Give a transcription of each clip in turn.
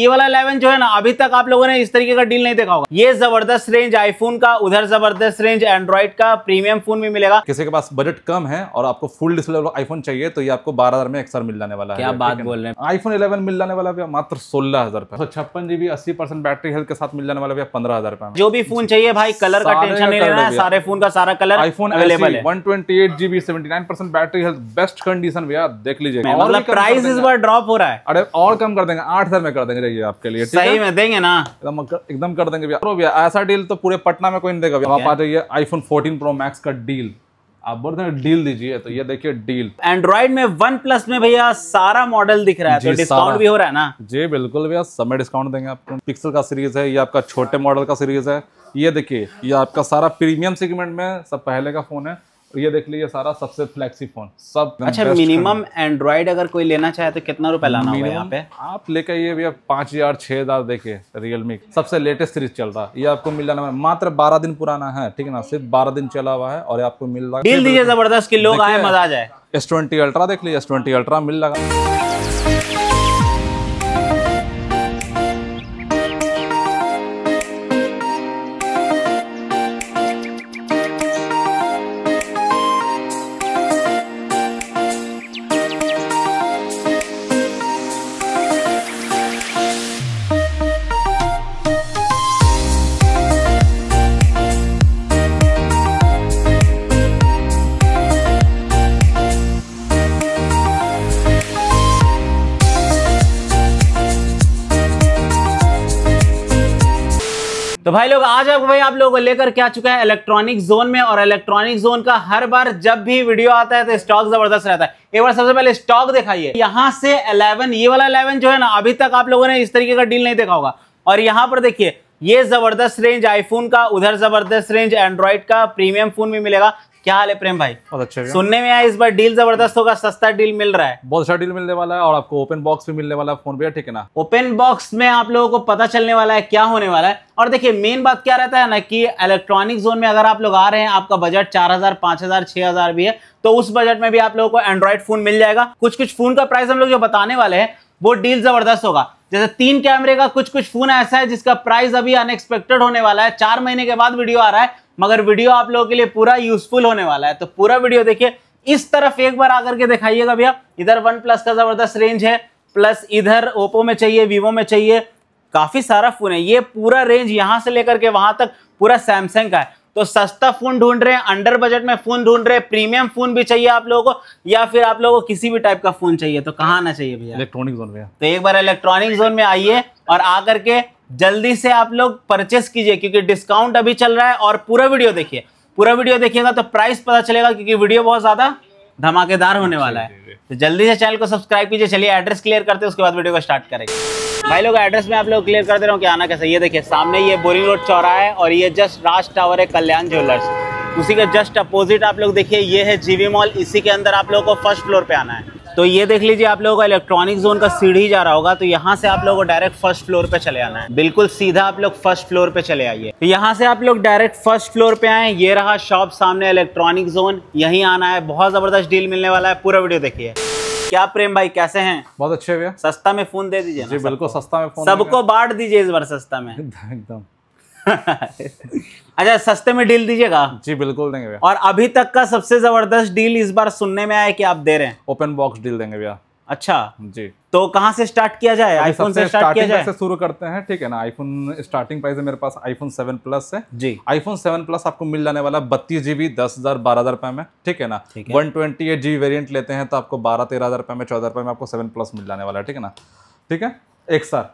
ये वाला इलेवन जो है ना अभी तक आप लोगों ने इस तरीके का डील नहीं देखा होगा ये जबरदस्त रेंज आईफोन का उधर जबरदस्त रेंज एंड्रॉइड का प्रीमियम फोन भी मिलेगा किसी के पास बजट कम है और आपको फुल डिस्प्ले आईफोन चाहिए तो ये आपको बारह हजार में एक्सर मिल जाने वाला क्या है बात बोल रहे हैं आईफोन इलेवन मिल जाने वाला भैया मात्र सोलह हजार पे छप्पन जीबी अस्सी परसेंट बैटरी हेल्थ के साथ मिल जाने वाला भैया पंद्रह हजार पे जो भी फोन चाहिए भाई कलर का टेंशन नहीं लेना सारे फोन का सारा कलर आईफोन अवेलेबल है one twenty eight GB seventy nine percent battery health best condition भैया देख लीजिए प्राइस मतलब इस बार ड्रॉप हो रहा है अरे और कम कर देंगे आठ हजार में कर देंगे रहेगी आपके लिए सही में देंगे ना एकदम एकदम कर देंगे भैया भैया ऐसा डील तो पूरे पटना में कोई नहीं देगा भैया आप आ जाइए आईफोन 14 प्रो मैक्स का डील आप बोलते हैं डील दीजिए तो ये देखिए डील एंड्रॉइड में वन प्लस में भैया सारा मॉडल दिख रहा है तो डिस्काउंट भी हो रहा है ना जी बिल्कुल भैया सब डिस्काउंट देंगे आपको पिक्सल का सीरीज है ये आपका छोटे मॉडल का सीरीज है ये देखिए ये आपका सारा प्रीमियम सेगमेंट में सब पहले का फोन है ये देख लीजिए सारा सबसे फ्लैक्सी फोन सब अच्छा मिनिमम एंड्रॉइड अगर कोई लेना चाहे तो कितना रुपए लाना होगा यहाँ पे आप लेके ये भैया पांच हजार छह हजार देखिए रियलमी सबसे लेटेस्ट सीरीज चल रहा है ये आपको मिल जाना मात्र बारह दिन पुराना है ठीक है ना सिर्फ बारह दिन चला हुआ है और आपको मिल रहा है जबरदस्त की लोग आए मजा आ जाए एस ट्वेंटी अल्ट्रा देख लीजिए एस ट्वेंटी अल्ट्रा मिल रहा तो भाई लोग आज आप भाई आप लोगों को लेकर क्या चुका है इलेक्ट्रॉनिक जोन में और इलेक्ट्रॉनिक जोन का हर बार जब भी वीडियो आता है तो स्टॉक जबरदस्त रहता है एक बार सबसे पहले स्टॉक दिखाइए यहाँ से 11 ये वाला 11 जो है ना अभी तक आप लोगों ने इस तरीके का डील नहीं देखा होगा और यहाँ पर देखिए ये जबरदस्त रेंज आईफोन का उधर जबरदस्त रेंज एंड्रॉइड का प्रीमियम फोन भी मिलेगा क्या हाल है प्रेम भाई बहुत अच्छे सुनने में आया इस बार डील जबरदस्त होगा सस्ता डील मिल रहा है बहुत अच्छा डील मिलने वाला है और आपको ओपन बॉक्स भी मिलने वाला है फोन पे ठीक है ना ओपन बॉक्स में आप लोगों को पता चलने वाला है क्या होने वाला है और देखिए मेन बात क्या रहता है ना कि इलेक्ट्रॉनिक जोन में अगर आप लोग आ रहे हैं आपका बजट चार हजार पांच हजार छह हजार भी है तो उस बजट में भी आप लोगों को एंड्रॉइड फोन मिल जाएगा कुछ कुछ फोन का प्राइस हम लोग जो बताने वाले हैं वो डील जबरदस्त होगा जैसे तीन कैमरे का कुछ कुछ फोन ऐसा है जिसका प्राइस अभी अनएक्सपेक्टेड होने वाला है चार महीने के बाद वीडियो आ रहा है मगर वीडियो आप लोगों के लिए पूरा यूजफुल होने वाला है तो पूरा वीडियो देखिए इस तरफ एक बार आकर के दिखाइएगा भैया इधर वन प्लस का ज़बरदस्त रेंज है प्लस इधर ओप्पो में चाहिए वीवो में चाहिए काफ़ी सारा फ़ोन है ये पूरा रेंज यहाँ से लेकर के वहां तक पूरा सैमसंग का है तो सस्ता फ़ोन ढूंढ रहे हैं अंडर बजट में फ़ोन ढूंढ रहे हैं प्रीमियम फ़ोन भी चाहिए आप लोगों को या फिर आप लोगों को किसी भी टाइप का फ़ोन चाहिए तो कहाँ आना चाहिए भैया इलेक्ट्रॉनिक जोन में तो एक बार इलेक्ट्रॉनिक जोन में आइए और आकर के जल्दी से आप लोग परचेस कीजिए क्योंकि डिस्काउंट अभी चल रहा है और पूरा वीडियो देखिए पूरा वीडियो देखिएगा तो प्राइस पता चलेगा क्योंकि वीडियो बहुत ज़्यादा धमाकेदार होने वाला है तो जल्दी से चैनल को सब्सक्राइब कीजिए चलिए एड्रेस क्लियर करते हैं उसके बाद वीडियो को स्टार्ट करेंगे भाई लोग एड्रेस में आप लोग क्लियर कर दे रहा हूँ कि आना कैसे ये देखिए सामने ये बोरिंग रोड चौरा है और ये जस्ट राज टावर है कल्याण ज्वेलर्स उसी के जस्ट अपोजिट आप लोग देखिए ये है जीवी मॉल इसी के अंदर आप लोगों को फर्स्ट फ्लोर पे आना है तो ये देख लीजिए आप लोगों का इलेक्ट्रॉनिक जोन का सीढ़ी जा रहा होगा तो यहाँ से आप लोगों को डायरेक्ट फर्स्ट फ्लोर पे चले आना है बिल्कुल सीधा आप लोग फर्स्ट फ्लोर पे चले आइए तो यहाँ से आप लोग डायरेक्ट फर्स्ट फ्लोर पे आए ये रहा शॉप सामने इलेक्ट्रॉनिक जोन यही आना है बहुत जबरदस्त डील मिलने वाला है पूरा वीडियो देखिए क्या प्रेम भाई कैसे हैं बहुत अच्छे भैया सस्ता में फोन दे दीजिए जी बिल्कुल सस्ता में फोन सबको बांट दीजिए इस बार सस्ता में एकदम अच्छा सस्ते में डील दीजिएगा जी बिल्कुल देंगे भैया और अभी तक का सबसे जबरदस्त डील इस बार सुनने में आया कि आप दे रहे हैं ओपन बॉक्स डील देंगे भैया अच्छा जी तो कहाँ से स्टार्ट किया जाए आईफोन से स्टार्ट किया जाए शुरू करते हैं ठीक है ना आईफोन स्टार्टिंग प्राइस है मेरे पास आईफोन सेवन प्लस है जी आईफोन सेवन प्लस आपको मिल जाने वाला है बत्तीस जीबी दस हजार बारह हजार रुपए में ठीक है ना one twenty eight GB variant लेते हैं तो आपको बारह तेरह हजार रुपए में चौदह रुपए में आपको सेवन प्लस मिल जाने वाला है ठीक है ना ठीक है एक सर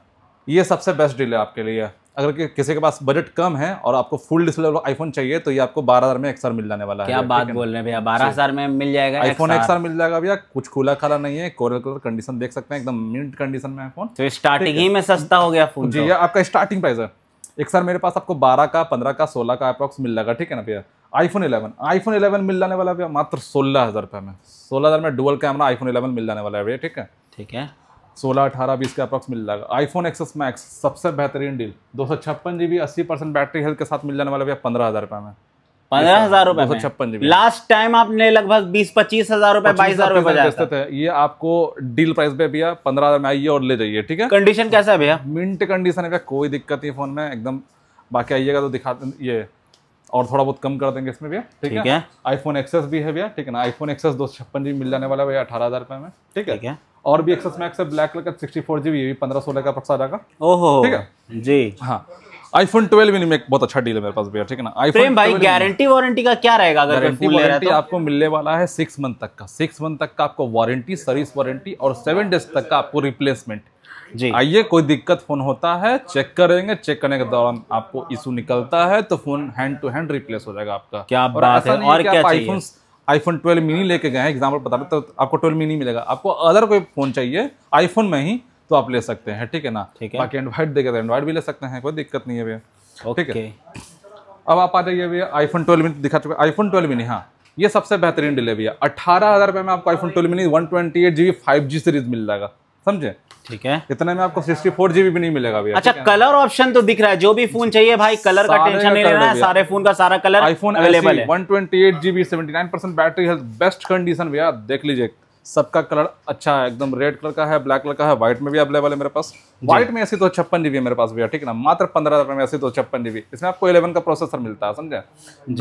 ये सबसे बेस्ट डील है आपके लिए अगर कि किसी के पास बजट कम है और आपको फुल डिस्प्ले वाला आईफोन चाहिए तो ये आपको बारह हज़ार में एक्सआर मिल जाने वाला क्या है क्या बात बोल रहे हैं भैया बारह हज़ार में मिल जाएगा आईफोन एक्सआर मिल जाएगा भैया कुछ खुला खाला नहीं है कोरल कलर कंडीशन देख सकते हैं एकदम मिंट कंडीशन में आईफोन तो स्टार्टिंग ही में सस्ता हो गया फोन जी तो। आपका स्टार्टिंग प्राइस है एक्सआर मेरे पास आपको बारह का पंद्रह का सोलह का अप्रॉक्स मिल जाएगा ठीक है ना भैया आईफोन 11 आईफोन 11 मिल जाने वाला भैया मात्र सोलह हज़ार रुपये में सोलह हज़ार में डुअल कैमरा आईफोन 11 मिल जाने वाला है भैया ठीक है ठीक है सोलह अठारह बीस का अप्रॉक्स मिल जाएगा आईफोन एक्सेस मैक्स सबसे बेहतरीन डील दो सौ छप्पन जी बी अस्सी परसेंट बैटरी हेल्थ के साथ मिल जाने वाला भैया पंद्रह हज़ार रुपये में पंद्रह हजार रुपए सौ छप्पन जीबी लास्ट टाइम आपने लगभग बीस पच्चीस हजार रुपए बाईस हजार रुपए थे ये आपको डील प्राइस पे भैया पंद्रह हजार में आइए और ले जाइए ठीक है कंडीशन कैसा है भैया मिंट कंडीशन है कोई दिक्कत नहीं फोन में एकदम बाकी आइएगा तो दिखा ये और थोड़ा बहुत कम कर देंगे इसमें भैया ठीक है आईफोन एक्सेस भी है भैया ठीक है ना आईफोन एक्सेस दो सौ छप्पन जीबी मिल जाने वाला भैया अठारह हजार रुपये में ठीक है और भी एक्सेस मैक्स है ब्लैक कलर का सिक्सटी फोर जी भी पंद्रह सोलह का पक्सा जाएगा ओहो ठीक है जी हाँ आईफोन 12 मिनी में बहुत अच्छा डील है मेरे पास भैया ठीक है ना आईफोन भाई गारंटी वारंटी का क्या रहेगा अगर गारंटी ले रहा है तो? आपको मिलने वाला है सिक्स मंथ तक का सिक्स मंथ तक का आपको वारंटी सर्विस वारंटी और सेवन डेज तक का आपको रिप्लेसमेंट जी आइए कोई दिक्कत फोन होता है चेक करेंगे चेक करने के दौरान आपको इशू निकलता है तो phone hand to hand replace हो जाएगा आपका क्या बात है और क्या आईफोन आईफोन 12 मिनी लेके गए हैं एग्जाम्पल बता रहे तो आपको 12 मिनी मिलेगा आपको अदर कोई फ़ोन चाहिए आईफोन में ही तो आप ले सकते हैं ठीक है ना ठीक है बाकी एंड्रॉइड देखे तो एंड्रॉइड भी ले सकते हैं कोई दिक्कत नहीं है भैया ठीक है अब आप आ जाइए भैया आईफोन ट्वेल्व मिनी दिखा चुके आईफोन ट्वेल्व मिनी हाँ ये सबसे बेहतरीन डिले भैया अठारह हज़ार रुपये में आपको iPhone twelve mini one twenty eight G B five G series मिल जाएगा समझे ठीक है इतने में आपको सिक्सटी फोर जीबी भी नहीं मिलेगा भैया अच्छा कलर ऑप्शन तो दिख रहा है जो भी फोन चाहिए भाई कलर का टेंशन नहीं लेना है सारे फोन का सारा colour iPhone available one twenty eight GB seventy nine percent battery है बेस्ट कंडीशन भैया देख लीजिए सबका कलर अच्छा है एकदम रेड कलर का है ब्लैक कलर का है व्हाइट में भी अवेलेबल है मेरे पास व्हाइट में ऐसी e तो छप्पन जीबी है मेरे पास भैया ठीक है ना मात्र पंद्रह हज़ार में ऐसी e तो छप्पन जीबी इसमें आपको इलेवन का प्रोसेसर मिलता है समझे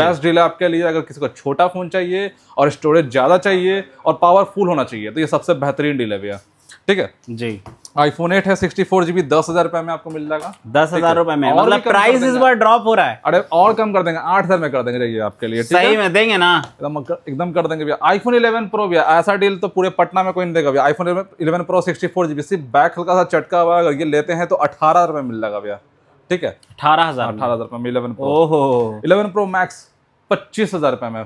बेस्ट डील है आपके लिए अगर किसी को छोटा फोन चाहिए और स्टोरेज ज़्यादा चाहिए और पावरफुल होना चाहिए तो ये सबसे बेहतरीन डील है भैया ठीक है जी आईफोन एट है फोर जीबी दस हजार रुपए में आपको मिल जाएगा दस हजार रुपए में मतलब प्राइस इस बार ड्रॉप हो रहा है अरे और कम कर देंगे आठ हजार में कर देंगे रहिए आपके लिए सही में देंगे ना एकदम कर देंगे भैया आईफोन इलेवन प्रो भैया ऐसा डील तो पूरे पटना में कोई नहीं देगा भैया iPhone eleven pro four GB सिर्फ बैक हल्का सा चटका हुआ अगर ये लेते हैं तो अठारह रुपए मिल जाएगा भैया ठीक है अठारह हजार अठारह हजार रुपए में eleven pro eleven pro max पच्चीस हजार रुपए में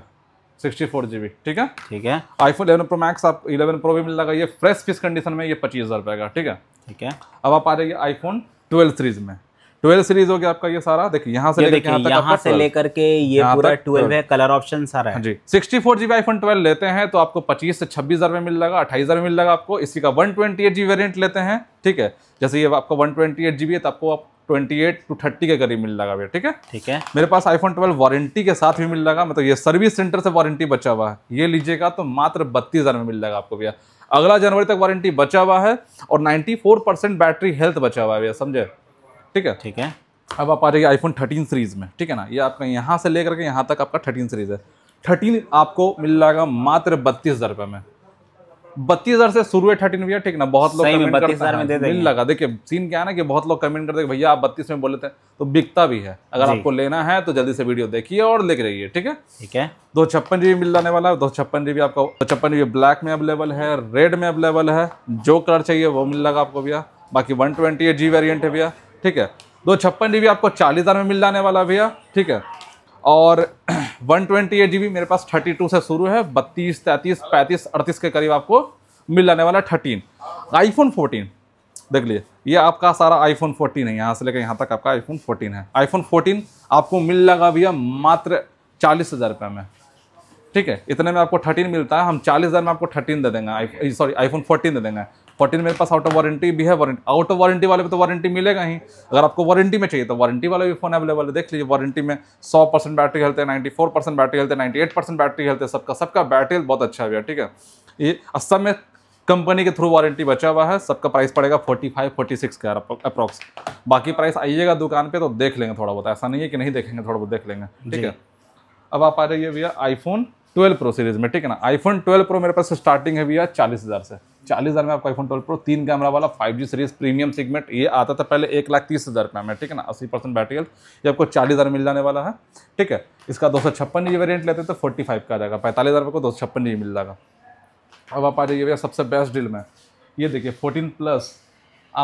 सिक्सटी फोर जीबी ठीक है ठीक है आईफोन इलेवन प्रो मैक्स आप इलेवन प्रो भी मिल जाएगा ये फ्रेश फिश कंडीशन में ये पच्चीस हज़ार रुपये का ठीक है ठीक है अब आप आ जाइए आईफोन ट्वेल्व सीरीज में ट्वेल्व सीरीज हो गया आपका ये सारा देखिए यहाँ से लेकर यहाँ, यहाँ से लेकर के ये पूरा ट्वेल्व है कलर ऑप्शन सारा है हाँ जी sixty four GB iPhone twelve लेते हैं तो आपको पच्चीस से छब्बीस हजार में मिल जाएगा अट्ठाईस हजार में मिल जाएगा आपको इसी का one twenty eight G variant लेते हैं ठीक है जैसे ये आपका one twenty eight G B है तो आपको आप ट्वेंटी एट टू थर्टी के करीब मिल जाएगा भैया ठीक है ठीक है मेरे पास आईफोन ट्वेल्व वारंटी के साथ भी मिल जाएगा मतलब ये सर्विस सेंटर से वारंटी बचा हुआ है ये लीजिएगा तो मात्र बत्तीस हज़ार में मिल जाएगा आपको भैया अगला जनवरी तक वारंटी बचा हुआ है और ninety four percent battery health बचा हुआ है भैया समझे ठीक है ठीक है अब आप आ जाइए आईफोन थर्टीन सीरीज़ में ठीक है ना ये आपका यहाँ से लेकर के यहाँ तक आपका थर्टीन सीरीज़ है थर्टीन आपको मिल जाएगा मात्र बत्तीस हज़ार रुपये में बत्तीस हजार से शुरू है थर्टीन भैया ठीक ना बहुत लोग मिल लगा देखिए सीन क्या है ना कि बहुत लोग कमेंट करते भैया आप बत्तीस में बोले थे तो बिकता भी है अगर आपको लेना है तो जल्दी से वीडियो देखिए और लेके रहिए ठीक है ठीक है दो छप्पन जीबी मिल जाने वाला है दो छप्पन जीबी आपको दो छप्पन जीबी ब्लैक में अवेलेबल है रेड में अवेलेबल है जो कलर चाहिए वो मिल लगा आपको भैया बाकी वन ट्वेंटी जी वेरियंट है भैया ठीक है दो छप्पन जीबी आपको चालीस हजार में मिल जाने वाला भैया ठीक है और 128 जीबी मेरे पास 32 से शुरू है 32, 33, 35, 38 के करीब आपको मिल जाने वाला थर्टीन आईफोन 14 देख लीजिए ये आपका सारा आईफोन 14 है यहाँ से लेकर यहाँ तक आपका आईफोन 14 है आईफोन 14 आपको मिल लगा भैया मात्र चालीस हज़ार रुपये में ठीक है इतने में आपको थर्टीन मिलता है हम चालीस हज़ार में आपको थर्टीन दे देंगे सॉरी आईफोन फोर्टीन दे देंगे फोर्टीन मेरे पास आउट ऑफ वारंटी भी है वारंटी आउट ऑफ वारंटी वाले पे तो वारंटी मिलेगा ही अगर आपको वारंटी में चाहिए तो वारंटी वाला भी फोन अवेलेबल है देख लीजिए वारंटी में सौ परसेंट बैटरी हेल्थ है ninety four percent battery health है ninety eight percent battery health है सबका सबका बैटरी बहुत अच्छा है भैया ठीक है ये असम में कंपनी के थ्रू वारंटी बचा हुआ है सबका प्राइस पड़ेगा फोर्टी फाइव फोर्टी सिक्स का अप्रॉक्स बाकी प्राइस आइएगा दुकान पे तो देख लेंगे थोड़ा बहुत ऐसा नहीं है कि नहीं देखेंगे थोड़ा बहुत देख लेंगे ठीक है अब आप आ जाइए भैया आईफोन 12 प्रो सीरीज में ठीक है ना आईफोन ट्वेल्व प्रो मेरे पास स्टार्टिंग है भैया चालीस हज़ार से चालीस हज़ार में आपको आईफोन ट्वेल्व प्रो तीन कैमरा वाला five G series premium segment ये आता था पहले एक लाख तीस हज़ार रुपये में ठीक है ना अस्सी परसेंट बैटरी हेल्थ ये आपको चालीस हज़ार मिल जाने वाला है ठीक है इसका दो सौ छप्पन जी वेरियंट लेते तो फोर्टी फाइव का आ जाएगा पैंतालीस हज़ार को दो सौ छप्पन जी मिल जाएगा अब आप आ जाइए भैया सबसे बेस्ट डील में ये देखिए फोर्टीन प्लस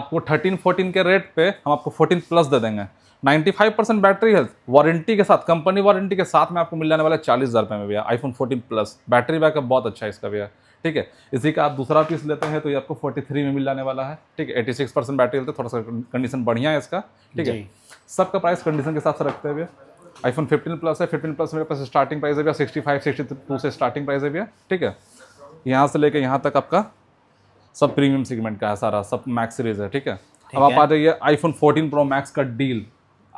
आपको थर्टीन फोर्टीन के रेट पर हम आपको फोर्टीन प्लस दे देंगे 95 परसेंट बैटरी हेल्थ वारंटी के साथ कंपनी वारंटी के साथ में आपको मिल जाने वाला चालीस हज़ार रुपये में भैया आईफोन 14 प्लस बैटरी बैकअप बहुत अच्छा है इसका भैया ठीक है इसी का आप दूसरा पीस लेते हैं तो ये आपको 43 में मिल जाने वाला है ठीक है 86 परसेंट बैटरी हेल्थ थोड़ा सा कंडीशन बढ़िया है इसका ठीक है सबका प्राइस कंडीशन के हिसाब से रखते हैं भैया आईफोन फिफ्टीन प्लस है फिफ्टीन प्लस मेरे पास स्टार्टिंग प्राइस है भैया सिक्सटी टू से स्टार्टिंग प्राइस है भैया ठीक है यहाँ से लेकर यहाँ तक आपका सब प्रीमियम सेगमेंट का है सारा सब मैक्स सीरीज है ठीक है अब आप आ जाइए आईफोन 14 प्रो मैक्स का डील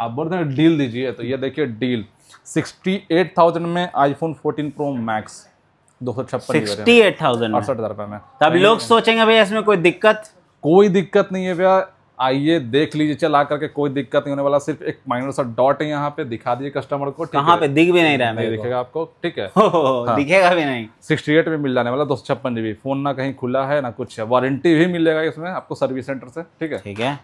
आप बोल रहे हैं डील दीजिए तो ये देखिए डील 68,000 में आईफोन 14 प्रो मैक्स दो सौ छप्पन अड़सठ हज़ार रुपये में तब लोग सोचेंगे भैया इसमें कोई दिक्कत कोई दिक्कत नहीं है भैया आइए देख लीजिए आकर के कोई दिक्कत नहीं होने वाला सिर्फ एक माइनर सा डॉट है यहाँ पे दिखा दिए कस्टमर को कहाँ पे दिख भी नहीं रहा है दिखेगा आपको ठीक है हाँ। दिखेगा भी नहीं सिक्सटी एट में मिल जाने वाला दो सौ छप्पन जीबी फोन ना कहीं खुला है ना कुछ है वारंटी भी मिलेगा इसमें आपको सर्विस सेंटर से ठीक है ठीक है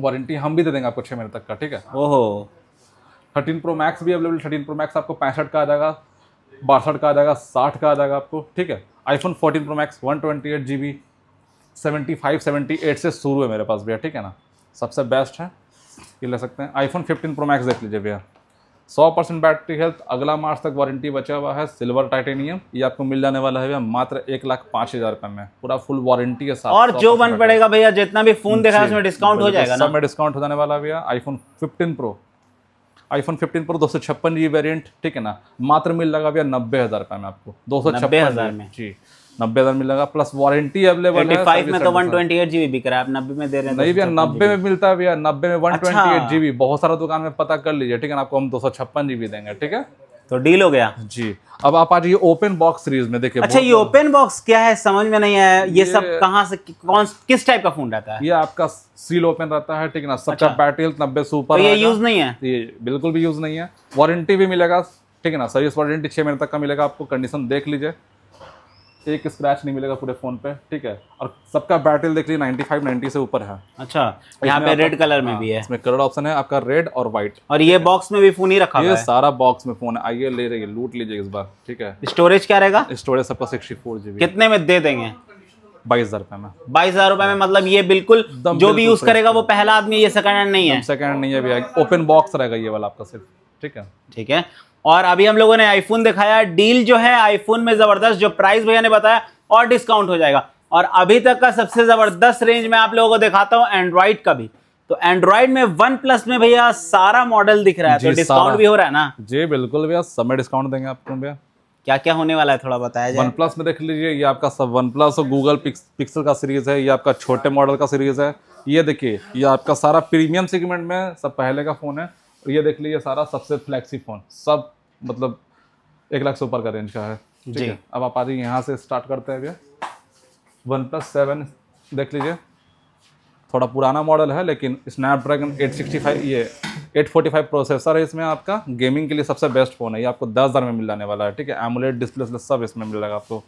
वारंटी हम भी दे देंगे आपको छः महीने तक का ठीक है ओहो थर्टीन प्रो मैक्स भी अवेलेबल थर्टीन प्रो मैक्स आपको पैंसठ का आ जाएगा बासठ का आ जाएगा साठ का आ जाएगा आपको ठीक है iPhone fourteen pro max one twenty eight G B seventy five seventy eight से शुरू है मेरे पास भैया ठीक है ना सबसे बेस्ट है ये ले सकते हैं आईफोन फिफ्टीन प्रो मैक्स देख लीजिए भैया सौ परसेंट बैटरी हेल्थ अगला मार्च तक वारंटी बचा हुआ है सिल्वर टाइटेनियम ये आपको मिल जाने वाला है भैया मात्र एक लाख पांच हज़ार रुपए में पूरा फुल वारंटी के साथ और जो बन पड़ेगा भैया जितना भी फोन देखा उसमें डिस्काउंट हो जाएगा सब में डिस्काउंट हो जाने वाला भैया iPhone fifteen pro iPhone fifteen pro दो सौ छप्पन जी वेरियंट ठीक है ना मात्र मिल लगा भैया नब्बे हज़ार रुपये में आपको दो सौ छप्पन हज़ार में जी नब्बे हज़ार मिलेगा प्लस वारंटी अवेलेबल है जीबी तो बिक नब्बे में में मिलता है नब्बे में वन ट्वेंटी एट जीबी बहुत सारा दुकान में पता कर लीजिए ठीक है आपको हम दो सौ छप्पन जीबी देंगे ठीक है तो डील हो गया जी अब आप आज ये ओपन बॉक्स सीरीज में देखिए अच्छा ये ओपन बॉक्स क्या है समझ में नहीं आया ये, ये सब कहां से कौन किस टाइप का फोन रहता है ये आपका सील ओपन रहता है ठीक है ना सबका अच्छा। बैटरी नब्बे सुपर तो ये यूज नहीं है ये बिल्कुल भी यूज नहीं है वारंटी भी मिलेगा ठीक है ना सर्विस वारंटी छह महीने तक का मिलेगा आपको कंडीशन देख लीजिए एक स्क्रैच नहीं मिलेगा पूरे फोन पे ठीक है और सबका बैटरी देख लीजिए 95 90 से ऊपर है अच्छा यहाँ पे रेड कलर में भी हाँ, है इसमें कलर ऑप्शन है आपका रेड और व्हाइट और ये बॉक्स में भी फोन ही रखा ये सारा बॉक्स में फोन आइए ले रही लूट लीजिए इस बार ठीक है स्टोरेज क्या रहेगा स्टोरेज सबका सिक्सटी फोर कितने में दे देंगे बाईस हजार रुपए में बाईस हजार रुपए में मतलब ये बिल्कुल जो भी यूज करेगा वो पहला आदमी ये सेकंड हैंड नहीं है सेकंड हैंड नहीं है ओपन बॉक्स रहेगा ये वाला आपका सिर्फ ठीक है ठीक है और अभी हम लोगों ने आईफोन दिखाया डील जो है आईफोन में ज़बरदस्त जो प्राइस भैया ने बताया और डिस्काउंट हो जाएगा और अभी तक का सबसे ज़बरदस्त रेंज में आप लोगों को दिखाता हूँ एंड्रॉइड का भी तो एंड्रॉइड में वन प्लस में भैया सारा मॉडल दिख रहा है तो डिस्काउंट भी हो रहा है ना जी बिल्कुल भैया सब में डिस्काउंट देंगे आपको भैया क्या क्या होने वाला है थोड़ा बताया जाए वन प्लस में देख लीजिए ये आपका सब वन प्लस और गूगल पिक्सल का सीरीज है ये आपका छोटे मॉडल का सीरीज है ये देखिए ये आपका सारा प्रीमियम सेगमेंट में सब पहले का फोन है और ये देख लीजिए सारा सबसे फ्लैक्सी फ़ोन सब मतलब एक लाख से ऊपर का रेंज का है जी है अब आप आ जाइए यहाँ से स्टार्ट करते हैं भैया वन प्लस सेवन देख लीजिए थोड़ा पुराना मॉडल है लेकिन स्नैपड्रैगन 865 ये 845 प्रोसेसर है इसमें आपका गेमिंग के लिए सबसे बेस्ट फ़ोन है ये आपको दस हज़ार में मिल जाने वाला है ठीक है एमुलेट डिस्प्ले सब इसमें मिल जाएगा आपको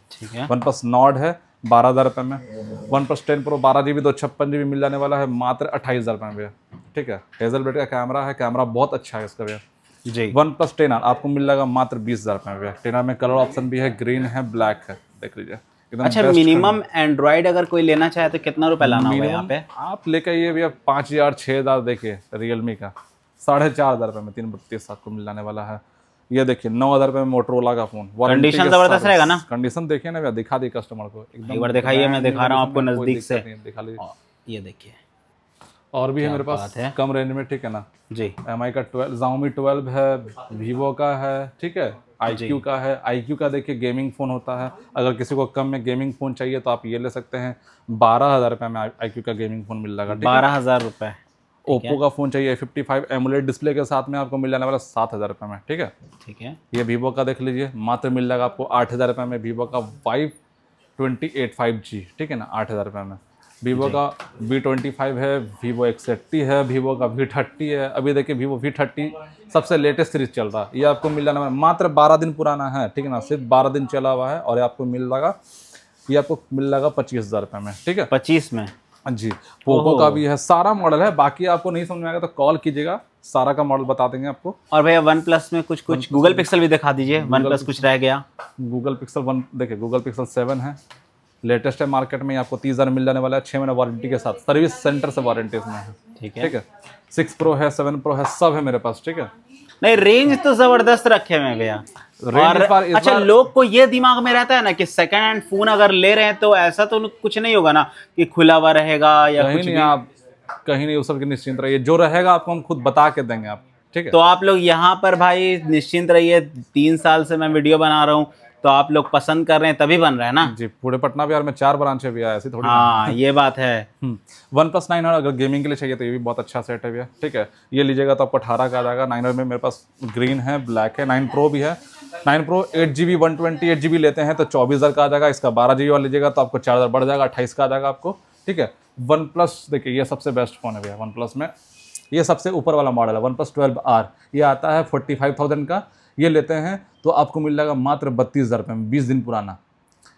वन प्लस नॉड है बारह हज़ार रुपये में वन प्लस टेन प्रो बारह जी बी दो छप्पन जी बी मिल जाने वाला है मात्र अट्ठाईस हज़ार रुपये में भैया ठीक है बेट का कैमरा है कैमरा बहुत अच्छा है इसका भैया जी वन प्लस टेन आर आपको मिल जाएगा मात्र बीस हज़ार रुपये में भैया टेन आर में कलर ऑप्शन भी है ग्रीन है ब्लैक है देख लीजिए अच्छा मिनिमम एंड्रॉइड अगर कोई लेना चाहे तो कितना रुपए लाना होगा यहाँ पे आप लेके आइए भैया पाँच हज़ार छः हज़ार देखिए रियलमी का साढ़े चार हज़ार रुपये में तीन बत्तीस आपको मिल जाने वाला है ये देखिए नौ हजार रुपए में मोटरोला का फोन कंडीशन जबरदस्त रहेगा ना कंडीशन देखिए ना भैया दिखा दी कस्टमर को एक बार दिखाइए मैं दिखा रहा हूँ आपको नजदीक से दिखा लीजिए ये देखिए और भी है मेरे पास है? कम रेंज में ठीक है ना जी एम आई का ट्वेल्व जाओमी ट्वेल्व है वीवो का है ठीक है आई क्यू का है आई क्यू का देखिए गेमिंग फ़ोन होता है अगर किसी को कम में गेमिंग फ़ोन चाहिए तो आप ये ले सकते हैं बारह हज़ार रुपये में आई क्यू का गेमिंग फ़ोन मिल जाएगा बारह हज़ार रुपये ओप्पो का फ़ोन चाहिए फिफ्टी फाइव एमुलेट डिस्प्ले के साथ में आपको मिल जाने वाला सात हज़ार रुपये में ठीक है ठीक है ये वीवो का देख लीजिए मात्र मिल जाएगा आपको आठ हज़ार रुपये में वीवो का Y twenty eight five G ठीक है ना आठ हज़ार रुपये में वीवो का वी ट्वेंटी फाइव है वीवो एक्स एट्टी है वीवो का वी थर्टी है अभी देखिए वीवो वी थर्टी सबसे लेटेस्ट सीरीज चल रहा है ये आपको मिल जाने वाला मात्र बारह दिन पुराना है ठीक है ना सिर्फ बारह दिन चला हुआ है और ये आपको मिल जाएगा ये आपको मिल जाएगा पच्चीस हज़ार रुपये में ठीक है पच्चीस में जी पोको का भी है सारा मॉडल है बाकी आपको नहीं समझ में आएगा तो कॉल कीजिएगा सारा का मॉडल बता देंगे आपको और भैया वन प्लस में कुछ कुछ गूगल पिक्सल भी दिखा दीजिए वन प्लस कुछ रह गया गूगल पिक्सल वन देखिए गूगल पिक्सल सेवन है लेटेस्ट है मार्केट में आपको तीस हज़ार मिल जाने वाला है छः महीने वारंटी के साथ सर्विस सेंटर से वारंटी इसमें है ठीक है ठीक है सिक्स प्रो है सेवन प्रो है सब है मेरे पास ठीक है नहीं रेंज तो ज़बरदस्त रखे हुए भैया और बार, अच्छा बार... लोग को ये दिमाग में रहता है ना कि सेकंड हैंड फोन अगर ले रहे हैं तो ऐसा तो कुछ नहीं होगा ना कि खुला हुआ रहेगा या कहीं कुछ नहीं आप कहीं नहीं उस सब निश्चिंत रहिए जो रहेगा आपको हम खुद बता के देंगे आप ठीक है तो आप लोग यहाँ पर भाई निश्चिंत रहिए तीन साल से मैं वीडियो बना रहा हूँ तो आप लोग पसंद कर रहे हैं तभी बन रहा है ना जी पूरे पटना बिहार में चार ब्रांच है ऐसी थोड़ी आ, हाँ, ये बात है वन प्लस नाइन अगर गेमिंग के लिए चाहिए तो ये भी बहुत अच्छा सेट है भैया ठीक है ये लीजिएगा तो आपको अठारह का आ जाएगा नाइन में मेरे पास ग्रीन है ब्लैक है नाइन प्रो भी है nine pro eight G B one twenty eight G B लेते हैं तो चौबीस हज़ार का आ जाएगा इसका बारह जी बी वाला लीजिएगा तो आपको चार हज़ार बढ़ जाएगा अट्ठाईस का आ जाएगा आपको ठीक है वन प्लस देखिए ये सबसे बेस्ट फ़ोन है भैया वन प्लस में ये सबसे ऊपर वाला मॉडल है वन प्लस ट्वेल्व आर ये आता है फोर्टी फाइव थाउजेंड का ये लेते हैं तो आपको मिल जाएगा मात्र बत्तीस हज़ार रुपये में बीस दिन पुराना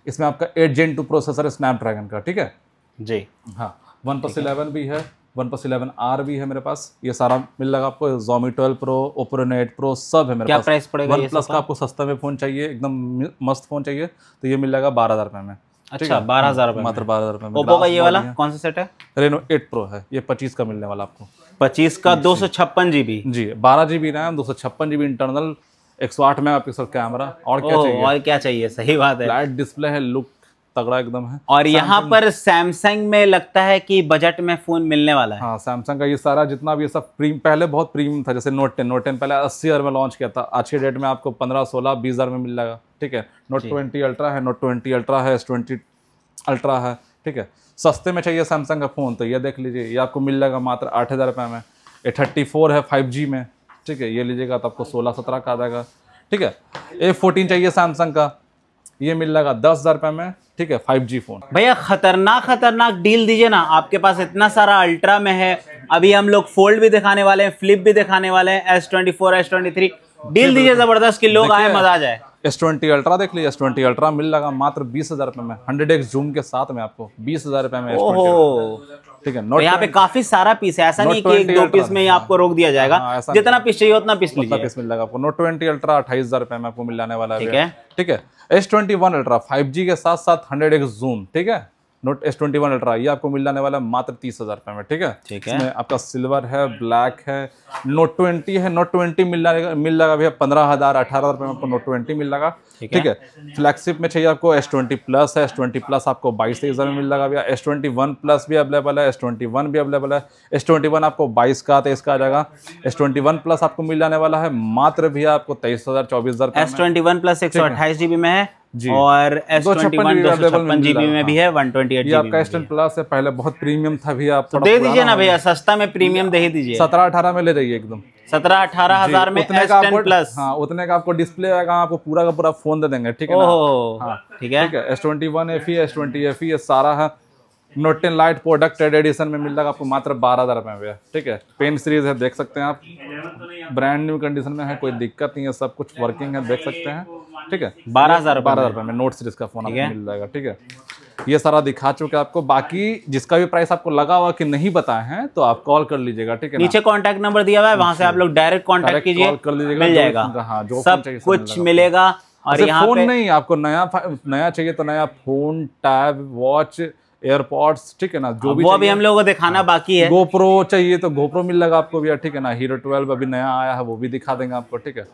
इसमें आपका एट जेन टू प्रोसेसर है स्नैपड्रैगन का ठीक है जी हाँ वन प्लस इलेवन भी है वन प्लस इलेवन आर भी है मेरे पास ये सारा मिल लगा आपको जोमी ट्वेल्व प्रो ओप्रो नेट प्रो सब है मेरे क्या पास प्राइस पड़ेगा वन प्लस का आपको सस्ता में फ़ोन चाहिए एकदम मस्त फ़ोन चाहिए तो ये मिल जाएगा बारह हज़ार रुपये में अच्छा बारह हज़ार मात्र बारह हज़ार रुपये ओप्पो का ये वाला कौन सा सेट है रेनो एट प्रो है ये पच्चीस का मिलने वाला आपको पच्चीस का दो सौ छप्पन जीबी जी बारह जी बी रैम दो सौ छप्पन जीबी इंटरनल एक सौ आठ मेगा पिक्सल कैमरा और क्या चाहिए और क्या चाहिए सही बात है लाइट डिस्प्ले है लुक तगड़ा एकदम है और यहाँ पर सैमसंग में लगता है कि बजट में फोन मिलने वाला है हाँ सैमसंग का ये सारा जितना भी ये सब प्रीम पहले बहुत प्रीमियम था जैसे नोट टेन नोट टेन पहले अस्सी हज़ार में लॉन्च किया था आज के डेट में आपको पंद्रह सोलह बीस हज़ार में मिल जाएगा ठीक है नोट ट्वेंटी अल्ट्रा है नोट ट्वेंटी अल्ट्रा है एस ट्वेंटी अल्ट्रा है ठीक है सस्ते में चाहिए सैमसंग का फ़ोन तो ये देख लीजिए ये आपको मिल जाएगा मात्र आठ हज़ार रुपये में ए थर्टी फोर है फाइव जी में ठीक है ये लीजिएगा तो आपको सोलह सत्रह का आ जाएगा ठीक है ए फोर्टीन चाहिए सैमसंग का ये मिल जाएगा दस हज़ार रुपये में ठीक है जी फोन भैया खतरनाक खतरनाक डील दीजिए ना आपके पास इतना सारा अल्ट्रा में है अभी हम लोग फोल्ड भी दिखाने वाले हैं फ्लिप भी दिखाने वाले हैं S twenty four S twenty three deal दीजिए जबरदस्त की लोग आए मजा आ जाए एस ट्वेंटी अल्ट्रा देख लीजिए एस ट्वेंटी अल्ट्रा मिल लगा मात्र बीस हजार रुपए में हंड्रेड एक्स जूम के साथ में आपको बीस हजार रुपए में ठीक है नॉट यहाँ पे काफी सारा पीस है ऐसा नहीं कि एक दो पीस में हाँ, आपको रोक दिया जाएगा हाँ, जितना पीस चाहिए उतना पीस लीजिए पीस मिल जाएगा आपको नोट ट्वेंटी अल्ट्रा अट्ठाईस हजार रुपए में आपको मिल जाने वाला ठीक है ठीक है S twenty one ultra five G के साथ साथ हंड्रेड एक्स जूम ठीक है Note S twenty one ultra ये आपको मिल जाने वाला है मात्र तीस हजार रुपये में ठीक है ठीक है आपका सिल्वर है ब्लैक है नोट ट्वेंटी है नोट ट्वेंटी मिल जाएगा मिल जाएगा भैया पंद्रह हजार अठारह हजार रुपये में आपको नोट ट्वेंटी मिल जाएगा ठीक है, फ्लैगशिप में चाहिए आपको एस ट्वेंटी प्लस है एस ट्वेंटी प्लस आपको बाईस तेईस हज़ार में मिल जाएगा एस ट्वेंटी वन प्लस भी अवेलेबल है एस ट्वेंटी वन भी अवेलेबल है एस ट्वेंटी वन आपको बाईस का तेईस का आ जाएगा एस ट्वेंटी वन प्लस आपको मिल जाने वाला है मात्र भी आपको तेईस हज़ार चौबीस हज़ार एस ट्वेंटी वन प्लस एक सौ अट्ठाईस जीबी में है जी और एस ट्वेंटी वन दो छप्पन जीबी में भी है वन ट्वेंटी एट आपका एस प्लस है पहले बहुत प्रीमियम था भैया आप तो दे दीजिए ना भैया सस्ता में प्रीमियम दे दीजिए सत्रह अठारह में ले जाइए एकदम सत्रह अठारह हजार में उतने का आपको प्लस हाँ उतने का आपको डिस्प्ले आएगा आपको पूरा का पूरा फोन दे देंगे ठीक है ना हाँ, ठीक है S twenty one F S twenty F सारा है Note ten lite product edition में मिल जाएगा आपको मात्र बारह हज़ार रुपए में ठीक है पेन सीरीज है देख सकते हैं आप ब्रांड न्यू कंडीशन में है कोई दिक्कत नहीं है सब कुछ वर्किंग है देख सकते हैं ठीक है बारह हज़ार बारह हज़ार रुपए में नोट सीरीज का फोन आपको मिल जाएगा ठीक है ये सारा दिखा चुके आपको बाकी जिसका भी प्राइस आपको लगा हुआ कि नहीं बताए हैं तो आप कॉल कर लीजिएगा ठीक है नीचे कॉन्टेक्ट नंबर दिया हुआ है वहाँ से आप लोग डायरेक्ट कॉन्टेक्ट कीजिए कर लीजिएगा मिल जाएगा जो हाँ, सब कुछ मिलेगा और अच्छा, यहाँ फोन नहीं आपको नया नया चाहिए तो नया फोन टैब वॉच एयरपॉड्स ठीक है ना जो भी वो अभी हम लोगों को दिखाना हाँ। बाकी है गोप्रो चाहिए तो गोप्रो मिल लगा आपको भी ठीक है ना हीरो ट्वेल्व अभी नया आया है वो भी दिखा देंगे आपको ठीक है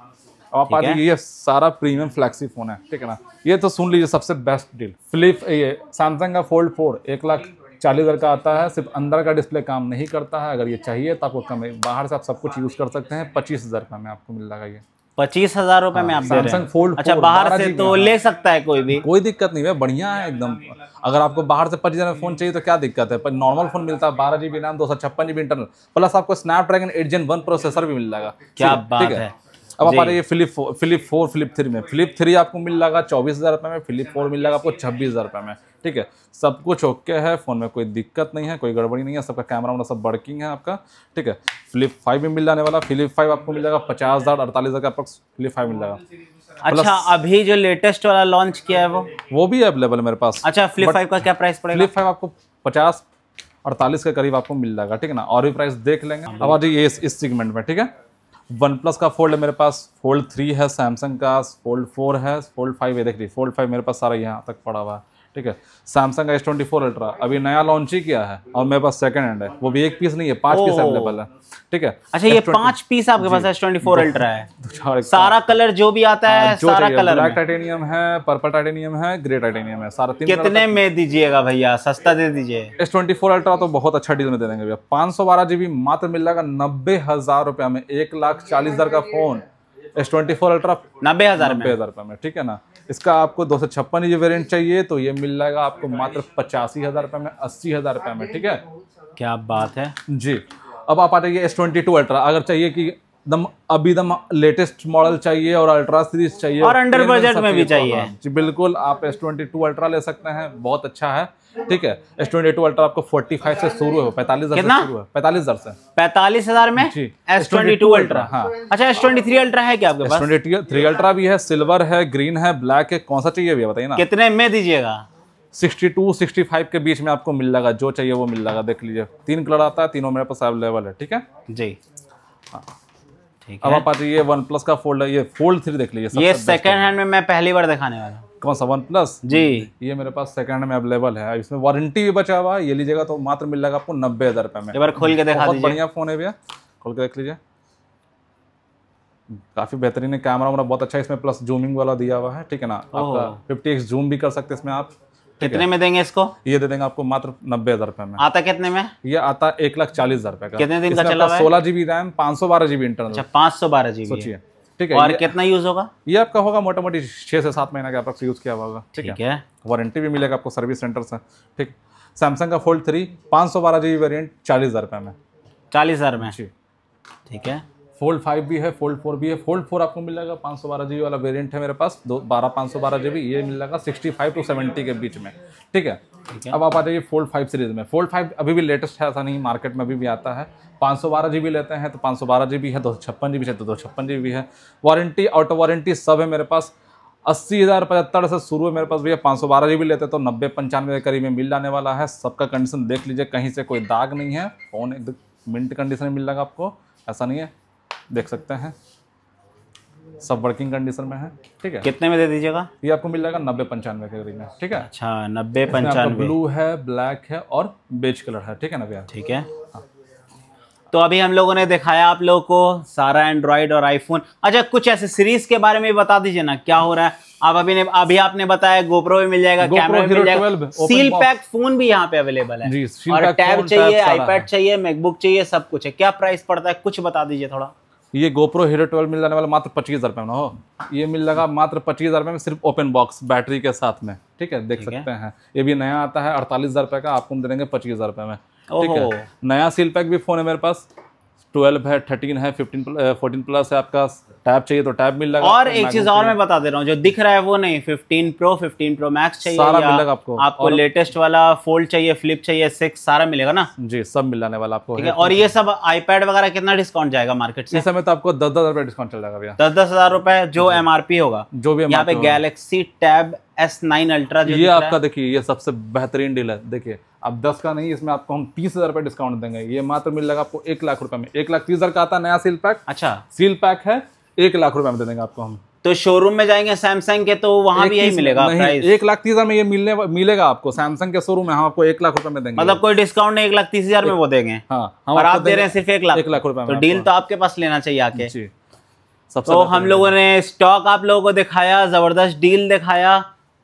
अब आप आ ये सारा प्रीमियम फ्लैक्सी फोन है ठीक है ना ये तो सुन लीजिए सबसे बेस्ट डील फ्लिप ये सैमसंग का फोल्ड फोर एक लाख चालीस हज़ार का आता है सिर्फ अंदर का डिस्प्ले काम नहीं करता है अगर ये चाहिए तो आपको कम बाहर से आप सब कुछ यूज़ कर सकते हैं पच्चीस हज़ार रुपये में आपको मिल जाएगा ये पच्चीस हजार रुपए हाँ, में आप सैमसंग फोल्ड अच्छा बाहर से तो ले सकता है कोई भी कोई दिक्कत नहीं है बढ़िया है एकदम अगर आपको बाहर से पच्चीस हजार फोन चाहिए तो क्या दिक्कत है पर नॉर्मल फोन मिलता है बारह जीबी रैम दो सौ छप्पन जीबी इंटरनल प्लस आपको Snapdragon eight Gen one processor भी मिल जाएगा क्या बात है अब आप आ रही है Flip Flip four Flip three में फ्लिप थ्री आपको मिल जाएगा चौबीस हज़ार रुपये में फिलिप फोर मिल जाएगा आपको छब्बीस हज़ार रुपये में ठीक है सब कुछ ओके है फ़ोन में कोई दिक्कत नहीं है कोई गड़बड़ी नहीं है सबका कैमरा वाला सब बर्किंग है आपका ठीक है फ्लिप फाइव भी मिल जाने वाला फिलिप फाइव आपको मिल जाएगा पचास हज़ार अड़तालीस हज़ार का फिलिप फाइव मिल जाएगा अच्छा अभी जो लेटेस्ट वाला लॉन्च किया है वो वो भी अवेलेबल है मेरे पास अच्छा फ्लिप फाइव का क्या प्राइस पड़ेगा फ्लिप फाइव आपको पचास अड़तालीस के करीब आपको मिल जाएगा ठीक है ना और भी प्राइस देख लेंगे हाँ। अब आ जाइए इस सेगमेंट में ठीक है वन प्लस का फोल्ड मेरे पास फोल्ड थ्री है सैमसंग का फोल्ड फोर है फोल्ड फाइव ये देख रही फोल्ड फाइव मेरे पास सारा यहाँ तक पड़ा हुआ है ठीक है Samsung S twenty four ultra अभी नया लॉन्च ही किया है और मेरे पास सेकंड हैंड है वो भी एक पीस नहीं है पांच पीस अवेलेबल है ठीक है अच्छा ये पांच पीस आपके पास एस ट्वेंटी फोर अल्ट्रा है सारा कलर जो भी आता है हाँ, सारा कलर ब्लैक टाइटेनियम है पर्पल टाइटेनियम है ग्रे टाइटेनियम है सारा तीन कितने में दीजिएगा भैया सस्ता दे दीजिए एस ट्वेंटी फोर अल्ट्रा तो बहुत अच्छा डील में दे देंगे भैया पांच सौ बारह जीबी मात्र मिल जाएगा नब्बे हजार रुपया में एक लाख चालीस हजार का phone S twenty four ultra नब्बे हज़ार नब्बे हज़ार रुपये में ठीक है ना इसका आपको दो सौ छप्पन जी वेरियंट चाहिए तो ये मिल जाएगा आपको मात्र पचासी हज़ार रुपये में अस्सी हज़ार रुपये में ठीक है क्या बात है जी अब आप आ जाइए एस ट्वेंटी टू अल्ट्रा अगर चाहिए कि दम अभी दम लेटेस्ट मॉडल चाहिए और अल्ट्रा सीरीज चाहिए और अंडर बजट में भी चाहिए तो हाँ। जी बिल्कुल आप एस ट्वेंटी टू अल्ट्रा ले सकते हैं बहुत अच्छा है ठीक है एस ट्वेंटी टू अल्ट्रा आपको फोर्टी फाइव से शुरू है पैंतालीस हजार शुरू पैंतालीस हजार से पैंतालीस हजार में एस ट्वेंटी टू अल्ट्रा हाँ अच्छा एस ट्वेंटी थ्री अल्ट्रा है क्या आपके पास ट्वेंटी थ्री अल्ट्रा भी है सिल्वर है ग्रीन है ब्लैक है कौन सा चाहिए भैया बताइए ना कितने में दीजिएगा 62, 65 के बीच में आपको मिल जाएगा जो चाहिए वो मिल जाएगा देख लीजिए तीन कलर आता है तीनों मेरे पास अवेलेबल है ठीक है जी हाँ ठीक अब आप आ जाइए वन प्लस का फोल्ड है ये फोल्ड थ्री देख लीजिए ये सेकंड हैंड में मैं पहली बार दिखाने वाला हूँ कौन सा वन प्लस जी ये मेरे पास सेकंड में अवेलेबल है इसमें वारंटी भी बचा हुआ है ये लीजिएगा तो मात्र मिल जाएगा आपको नब्बे हज़ार रुपए में खोल के देखा बहुत बढ़िया फ़ोन है भैया खोल के देख लीजिए काफ़ी बेहतरीन है कैमरा वमरा बहुत अच्छा है इसमें प्लस जूमिंग वाला दिया हुआ है ठीक है ना आपका फिफ्टी एक्स जूम भी कर सकते इसमें आप कितने में देंगे इसको ये दे देंगे आपको मात्र नब्बे हजार रुपए में आता कितने में ये आता एक लाख चालीस हजार रुपए का कितने दिन का चला सोलह जीबी रैम पांच सौ बारह जीबी इंटरनल पांच सौ बारह जीबी सोचिए ठीक है और कितना यूज होगा ये आपका होगा मोटा मोटी छह से सात महीना के आपका यूज किया हुआ होगा ठीक है वारंटी भी मिलेगा आपको सर्विस सेंटर से ठीक सैमसंग का फोल्ड थ्री पाँच सौ बारह जी वेरियंट चालीस हज़ार रुपये में चालीस हज़ार में जी ठीक है फोल्ड फाइव भी है फोल्ड फोर भी है फोल्ड फोर आपको मिल जाएगा पाँच सौ बारह जी वाला वेरिएंट है मेरे पास दो बारह पाँच सौ बारह जी ये मिल जाएगा सिक्सटी फाइव टू सेवेंटी के बीच में ठीक है अब आप आ जाइए फोल्ड फाइव सीरीज में फोल्ड फाइव अभी भी लेटेस्ट है ऐसा नहीं मार्केट में अभी भी आता है पाँच सौ बारह जी बी लेते हैं तो पाँच सौ बारह जी बी है दो सौ छप्पन जी बी है तो दो सौ छप्पन जी बी है वारंटी आउट वारंटी सब है मेरे पास अस्सी हज़ार पचहत्तर से शुरू है मेरे पास भैया पाँच सौ बारह जी बी लेते तो नब्बे पंचानवे के करीब में मिल जाने वाला है सबका कंडीशन देख लीजिए कहीं से कोई दाग नहीं है फ़ोन एक मिनट कंडीशन में मिल जाएगा आपको ऐसा नहीं है देख सकते हैं सब वर्किंग कंडीशन में है ठीक है कितने में दे दीजिएगा ये आपको मिल जाएगा नब्बे पंचानवे के करीब में ठीक है अच्छा नब्बे पंचानवे ब्लू है ब्लैक है और बेज कलर है ठीक है ना भैया ठीक है हाँ। तो अभी हम लोगों ने दिखाया आप लोगों को सारा एंड्रॉयड और आईफोन अच्छा कुछ ऐसे सीरीज के बारे में बता दीजिए ना क्या हो रहा है आप अभी ने अभी आपने बताया गोप्रो भी मिल जाएगा कैमरा भी मिल जाएगा सील पैक फोन भी यहाँ पे अवेलेबल है जी, और टैब चाहिए आईपैड चाहिए मैकबुक चाहिए सब कुछ है क्या प्राइस पड़ता है कुछ बता दीजिए थोड़ा ये गोप्रो हीरो ट्वेल्व मिल जाने वाला मात्र पच्चीस हज़ार में हो ये मिल जाएगा मात्र पच्चीस हज़ार में सिर्फ ओपन बॉक्स बैटरी के साथ में ठीक है देख ठीक सकते है? हैं ये भी नया आता है अड़तालीस हज़ार रुपये का आपको हम दे देंगे पच्चीस हज़ार रुपये में ठीक है नया सील पैक भी फ़ोन है मेरे पास 12 है 13 है 15 फोर्टीन प्लस है आपका टैब चाहिए तो टैब मिल जाएगा और एक चीज और मैं बता दे रहा हूँ जो दिख रहा है वो नहीं fifteen pro fifteen pro max चाहिए सारा मिलेगा आपको आपको लेटेस्ट वाला फोल्ड चाहिए फ्लिप चाहिए सिक्स सारा मिलेगा ना जी सब मिलाने वाला आपको ठीक है और ये सब आईपैड वगैरह कितना डिस्काउंट जाएगा मार्केट से इस समय तो आपको दस दस हजार डिस्काउंट चल जाएगा भैया दस दस हजार रुपए जो एमआरपी होगा जो भी यहाँ पे Galaxy Tab S nine ultra ये आपका देखिए ये सबसे बेहतरीन डील है देखिए अब दस का नहीं इसमें आपको हम तीस हजार रुपये डिस्काउंट देंगे ये मात्र मिल जाएगा आपको एक लाख रुपए में एक लाख तीस हजार का आता नया सील पैक अच्छा सील पैक है एक लाख रुपए में दे देंगे आपको हम तो शोरूम में जाएंगे सैमसंग के तो वहाँ भी यही मिलेगा प्राइस एक लाख तीस हजार में ये मिलने मिलेगा आपको सैमसंग के शोरूम में हम आपको एक लाख रुपए में देंगे मतलब कोई डिस्काउंट नहीं एक लाख तीस हजार में वो देंगे हाँ, हम और आप दे रहे हैं सिर्फ एक लाख एक लाख रुपए तो डील तो आपके पास लेना चाहिए आके तो सबसे हम लोगों ने स्टॉक आप लोगों को दिखाया जबरदस्त डील दिखाया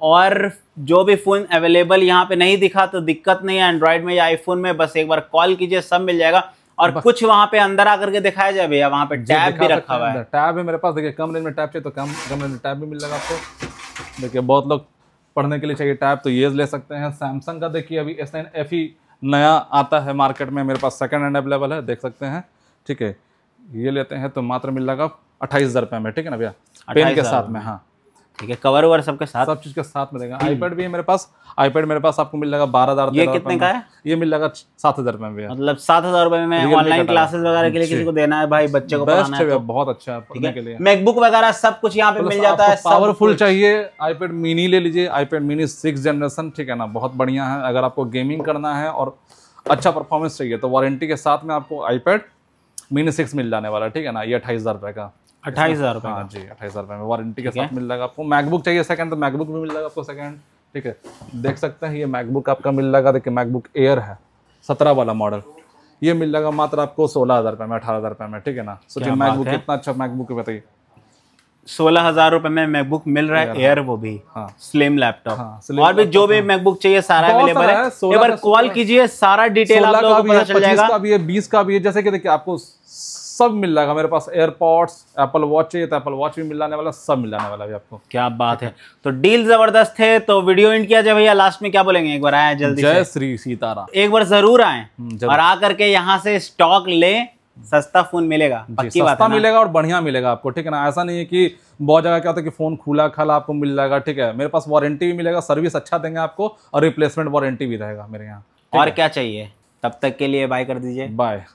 और जो भी फ़ोन अवेलेबल यहाँ पे नहीं दिखा तो दिक्कत नहीं है एंड्रॉयड में या आईफोन में बस एक बार कॉल कीजिए सब मिल जाएगा और कुछ वहाँ पे अंदर आकर के दिखाया जाए भैया वहाँ पे टैब भी रखा हुआ है टैब है मेरे पास देखिए कम रेंज में टैब चाहिए तो कम कम रेंज में टैब भी मिल जाएगा आपको देखिए बहुत लोग पढ़ने के लिए चाहिए टैब तो ये ले सकते हैं सैमसंग का देखिए अभी एस नाइन एफ ही नया आता है मार्केट में मेरे पास सेकेंड हैंड अवेलेबल है देख सकते हैं ठीक है ये लेते हैं तो मात्र मिल जाएगा अट्ठाईस हज़ार रुपये में ठीक है ना भैया पेन के साथ में हाँ ठीक है कवर ओवर सबके साथ सब चीज के साथ मिलेगा आईपैड भी है मेरे पास आईपैड मेरे पास आपको मिल जाएगा बारह हजार ये कितने का है ये मिल जाएगा सात हजार रुपए में मतलब सात हजार रुपए में ऑनलाइन क्लासेस वगैरह के लिए किसी को देना है भाई बच्चे को बेस्ट है तो। बहुत अच्छा है पढ़ने के लिए मैकबुक वगैरह सब कुछ यहाँ पे मिल जाता है पावरफुल चाहिए आईपैड मिनी ले लीजिए आईपैड मिनी सिक्स जनरेशन ठीक है ना बहुत बढ़िया है अगर आपको गेमिंग करना है और अच्छा परफॉर्मेंस चाहिए तो वारंटी के साथ में आपको आईपैड मिनी सिक्स मिल जाने वाला ठीक है ना ये अठाईस हजार रुपए का अट्ठाईस हाँ जी अट्ठाईस हज़ार है देख सकते हैं ये मैकबुक आपका मिल जाएगा देखिए मैकबुक एयर है सत्रह वाला मॉडल ये मिल जाएगा मात्र आपको सोलह हज़ार में अठारह हज़ार में ठीक है ना सोचिए मैकबुक कितना अच्छा मैकबुक बताइए सोलह हजार रुपए में मैकबुक मिल रहा है एयर वो भी हाँ, स्लिम लैपटॉप हाँ, और भी जो भी मैकबुक चाहिए सारा अवेलेबल है एक बार कॉल कीजिए सारा डिटेल आप लोगों को पता चल जाएगा का भी है बीस का भी है जैसे कि देखिए आपको सब मिल जाएगा मेरे पास एयरपॉड्स एप्पल वॉच चाहिए तो एप्पल वॉच भी मिल जाने वाला सब मिल जाने वाला भी आपको क्या बात है तो डील जबरदस्त है तो वीडियो इंड किया जाए भैया लास्ट में क्या बोलेंगे एक बार आए जल्दी जय श्री सीताराम एक बार जरूर आए हम्म, और आकर के यहाँ से स्टॉक ले सस्ता फोन मिलेगा पक्की बात है मिलेगा और बढ़िया मिलेगा आपको ठीक है ना ऐसा नहीं है कि बहुत जगह क्या होता है कि फोन खुला खाला आपको मिल जाएगा ठीक है मेरे पास वारंटी भी मिलेगा सर्विस अच्छा देंगे आपको और रिप्लेसमेंट वारंटी भी रहेगा मेरे यहाँ और क्या चाहिए तब तक के लिए बाय कर दीजिए बाय